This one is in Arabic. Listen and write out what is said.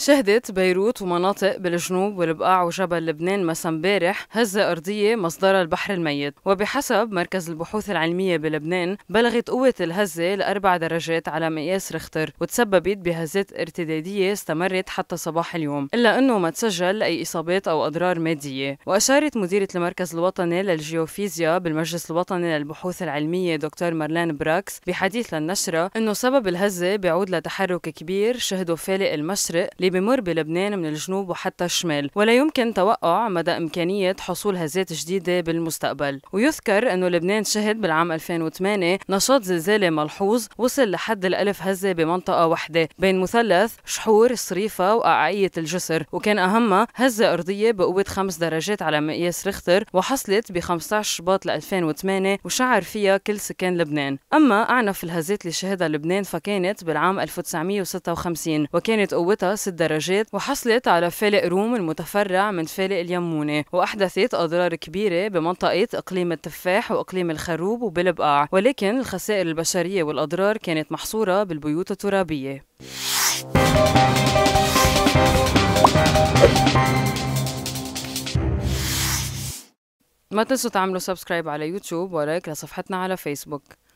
شهدت بيروت ومناطق بالجنوب والبقاع وجبل لبنان مساء امبارح هزة أرضية مصدرها البحر الميت وبحسب مركز البحوث العلمية بلبنان بلغت قوة الهزة لأربع درجات على مقياس رختر وتسببت بهزات ارتدادية استمرت حتى صباح اليوم إلا أنه ما تسجل أي إصابات أو أضرار مادية وأشارت مديرة المركز الوطني للجيوفيزياء بالمجلس الوطني للبحوث العلمية دكتور مارلان براكس بحديث للنشرة أنه سبب الهزة بيعود لتحرك كبير شهده فالق المشرق بمر بلبنان من الجنوب وحتى الشمال ولا يمكن توقع مدى إمكانية حصول هزات جديدة بالمستقبل ويذكر أنه لبنان شهد بالعام 2008 نشاط زلزالي ملحوظ وصل لحد الألف هزة بمنطقة واحدة بين مثلث شحور صريفة وقعقية الجسر وكان أهمها هزة أرضية بقوة خمس درجات على مقياس ريختر وحصلت ب 15 شباط ل 2008 وشعر فيها كل سكان لبنان أما أعنف الهزات اللي شهدها لبنان فكانت بالعام 1956 وكانت قوتها 6 الدرجات وحصلت على فالق روم المتفرع من فالق اليمونة وأحدثت أضرار كبيرة بمنطقة إقليم التفاح وإقليم الخروب وبالبقاع ولكن الخسائر البشرية والأضرار كانت محصورة بالبيوت الترابية ما تنسوا تعملوا سبسكرايب على يوتيوب ولايك لصفحتنا على فيسبوك